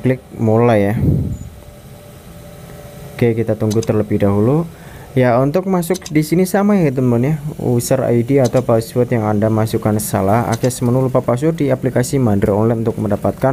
klik mulai ya Oke kita tunggu terlebih dahulu ya untuk masuk di sini sama ya teman ya user ID atau password yang anda masukkan salah akses menu lupa password di aplikasi Mandiri Online untuk mendapatkan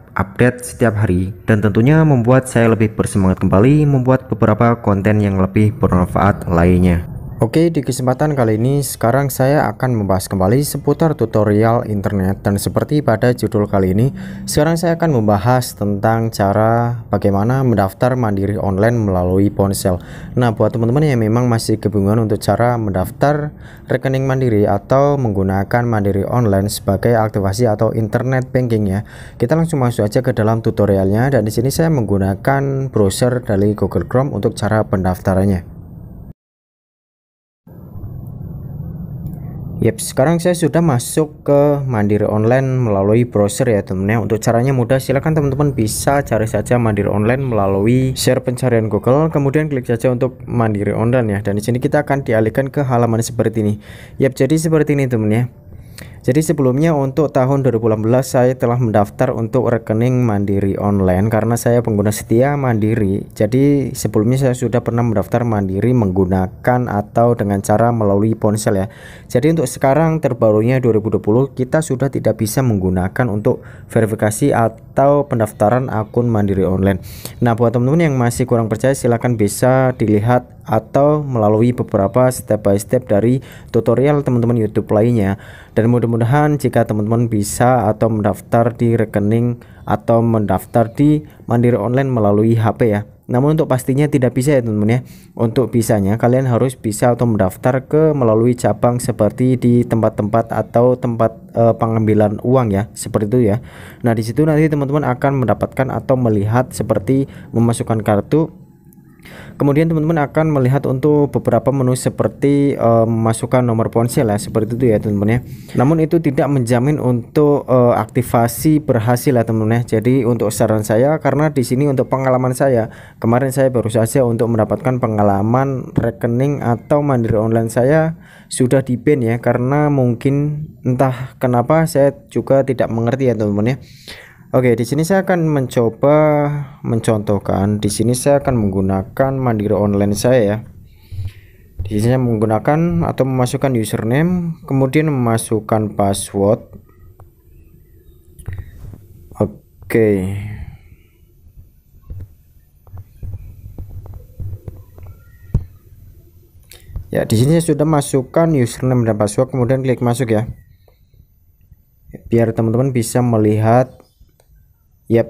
update setiap hari dan tentunya membuat saya lebih bersemangat kembali membuat beberapa konten yang lebih bermanfaat lainnya. Oke, di kesempatan kali ini sekarang saya akan membahas kembali seputar tutorial internet dan seperti pada judul kali ini, sekarang saya akan membahas tentang cara bagaimana mendaftar mandiri online melalui ponsel. Nah, buat teman-teman yang memang masih kebingungan untuk cara mendaftar rekening mandiri atau menggunakan mandiri online sebagai aktivasi atau internet banking ya, kita langsung masuk aja ke dalam tutorialnya dan di sini saya menggunakan browser dari Google Chrome untuk cara pendaftarannya. Yep, sekarang saya sudah masuk ke Mandiri Online melalui browser ya teman ya Untuk caranya mudah, silahkan teman-teman bisa cari saja Mandiri Online melalui share pencarian Google. Kemudian klik saja untuk Mandiri Online ya. Dan di sini kita akan dialihkan ke halaman seperti ini. Yep, jadi seperti ini teman-teman ya jadi sebelumnya untuk tahun 2018 saya telah mendaftar untuk rekening Mandiri online karena saya pengguna setia Mandiri. Jadi sebelumnya saya sudah pernah mendaftar Mandiri menggunakan atau dengan cara melalui ponsel ya. Jadi untuk sekarang terbarunya 2020 kita sudah tidak bisa menggunakan untuk verifikasi atau pendaftaran akun Mandiri online. Nah, buat teman-teman yang masih kurang percaya silahkan bisa dilihat atau melalui beberapa step by step dari tutorial teman-teman YouTube lainnya. Dan mudah-mudahan jika teman-teman bisa atau mendaftar di rekening atau mendaftar di Mandiri Online melalui HP ya. Namun untuk pastinya tidak bisa ya teman-teman ya. Untuk bisanya kalian harus bisa atau mendaftar ke melalui cabang seperti di tempat-tempat atau tempat e, pengambilan uang ya, seperti itu ya. Nah, di situ nanti teman-teman akan mendapatkan atau melihat seperti memasukkan kartu Kemudian teman-teman akan melihat untuk beberapa menu seperti uh, memasukkan nomor ponsel ya, seperti itu ya teman-teman ya. Namun itu tidak menjamin untuk uh, aktivasi berhasil ya teman-teman ya. Jadi untuk saran saya karena di sini untuk pengalaman saya, kemarin saya baru saja untuk mendapatkan pengalaman rekening atau mandiri online saya sudah di ya karena mungkin entah kenapa saya juga tidak mengerti ya teman-teman ya. Oke, di sini saya akan mencoba mencontohkan. Di sini saya akan menggunakan Mandiri online saya ya. Di sini saya menggunakan atau memasukkan username, kemudian memasukkan password. Oke. Ya, di sini saya sudah masukkan username dan password, kemudian klik masuk ya. Biar teman-teman bisa melihat Yap.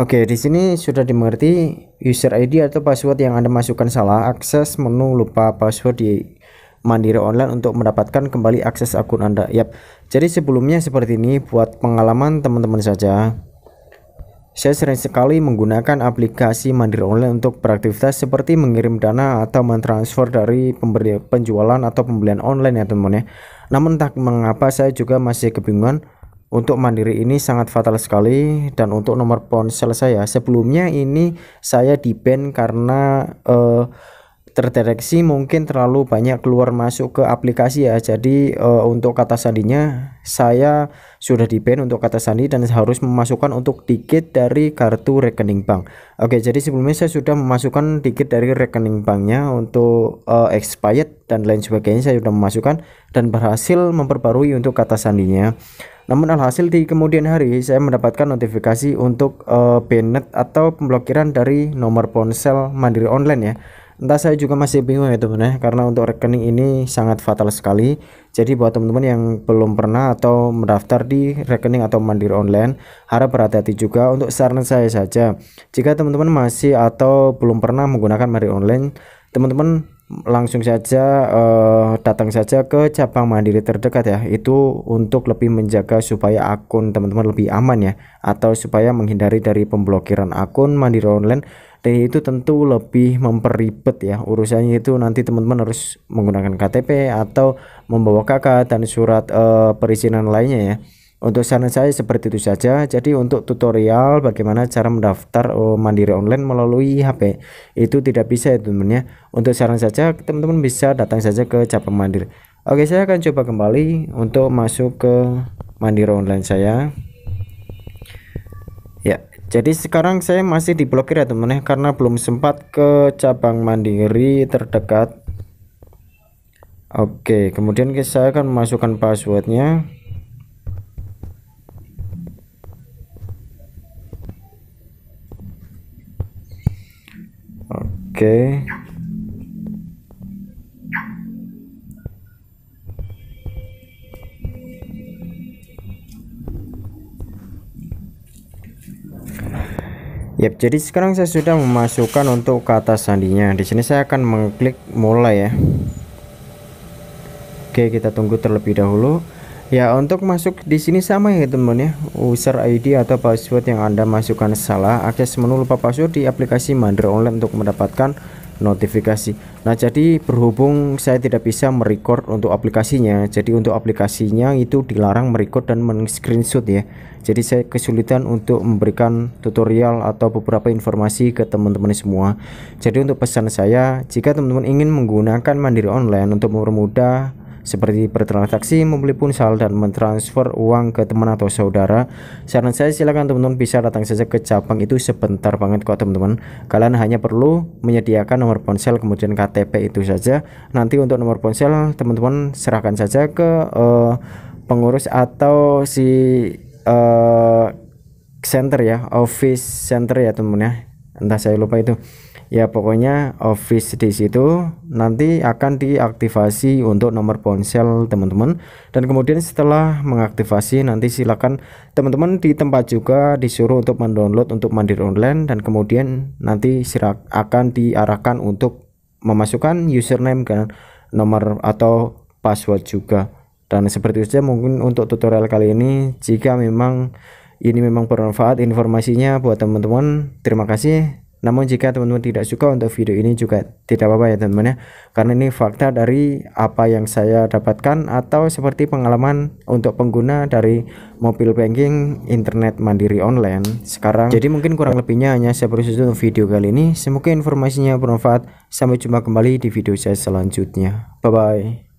Oke, di sini sudah dimengerti user ID atau password yang Anda masukkan salah, akses menu lupa password di Mandiri Online untuk mendapatkan kembali akses akun Anda. Yap. Jadi sebelumnya seperti ini buat pengalaman teman-teman saja. Saya sering sekali menggunakan aplikasi Mandiri Online untuk beraktivitas seperti mengirim dana atau mentransfer dari penjualan atau pembelian online ya teman-teman ya. Namun tak mengapa saya juga masih kebingungan untuk Mandiri ini sangat fatal sekali dan untuk nomor ponsel saya sebelumnya ini saya di ban karena uh, terdeteksi mungkin terlalu banyak keluar masuk ke aplikasi ya jadi uh, untuk kata sandinya saya sudah di ban untuk kata sandi dan harus memasukkan untuk dikit dari kartu rekening bank oke jadi sebelumnya saya sudah memasukkan dikit dari rekening banknya untuk uh, expired dan lain sebagainya saya sudah memasukkan dan berhasil memperbarui untuk kata sandinya namun alhasil di kemudian hari saya mendapatkan notifikasi untuk uh, eh, banned atau pemblokiran dari nomor ponsel Mandiri Online ya. Entah saya juga masih bingung ya teman-teman ya, karena untuk rekening ini sangat fatal sekali. Jadi buat teman-teman yang belum pernah atau mendaftar di rekening atau Mandiri Online, harap berhati-hati juga untuk saran saya saja. Jika teman-teman masih atau belum pernah menggunakan Mandiri Online, teman-teman langsung saja uh, datang saja ke cabang Mandiri terdekat ya. Itu untuk lebih menjaga supaya akun teman-teman lebih aman ya atau supaya menghindari dari pemblokiran akun Mandiri online dan itu tentu lebih memperibet ya urusannya itu nanti teman-teman harus menggunakan KTP atau membawa KK dan surat uh, perizinan lainnya ya. Untuk saran saya seperti itu saja. Jadi untuk tutorial bagaimana cara mendaftar oh, mandiri online melalui HP itu tidak bisa ya teman-teman ya. Untuk saran saja teman-teman bisa datang saja ke cabang mandiri. Oke saya akan coba kembali untuk masuk ke mandiri online saya. Ya jadi sekarang saya masih diblokir ya teman-teman ya karena belum sempat ke cabang mandiri terdekat. Oke kemudian saya akan memasukkan passwordnya. okay. Yap, jadi sekarang saya sudah memasukkan untuk kata sandinya. Di sini saya akan mengklik mulai ya. Oke, kita tunggu terlebih dahulu. Ya, untuk masuk di sini sama ya teman-teman ya. User ID atau password yang Anda masukkan salah, akses menu lupa password di aplikasi Mandra Online untuk mendapatkan notifikasi. Nah, jadi berhubung saya tidak bisa merecord untuk aplikasinya, jadi untuk aplikasinya itu dilarang merecord dan men-screenshot ya. Jadi saya kesulitan untuk memberikan tutorial atau beberapa informasi ke teman-teman semua. Jadi untuk pesan saya, jika teman-teman ingin menggunakan Mandiri Online untuk mempermudah seperti bertransaksi membeli ponsel dan mentransfer uang ke teman atau saudara saran saya silakan teman-teman bisa datang saja ke cabang itu sebentar banget kok teman-teman kalian hanya perlu menyediakan nomor ponsel kemudian KTP itu saja nanti untuk nomor ponsel teman-teman serahkan saja ke uh, pengurus atau si uh, center ya office center ya teman-teman ya entah saya lupa itu ya pokoknya office di situ nanti akan diaktifasi untuk nomor ponsel teman-teman dan kemudian setelah mengaktifasi nanti silakan teman-teman di tempat juga disuruh untuk mendownload untuk mandiri online dan kemudian nanti sirak akan diarahkan untuk memasukkan username dan nomor atau password juga dan seperti itu saja mungkin untuk tutorial kali ini jika memang ini memang bermanfaat informasinya buat teman-teman. Terima kasih. Namun jika teman-teman tidak suka untuk video ini juga tidak apa-apa ya teman-teman ya. Karena ini fakta dari apa yang saya dapatkan atau seperti pengalaman untuk pengguna dari mobil banking internet mandiri online sekarang. Jadi mungkin kurang lebihnya hanya saya berusaha untuk video kali ini. Semoga informasinya bermanfaat. Sampai jumpa kembali di video saya selanjutnya. Bye-bye.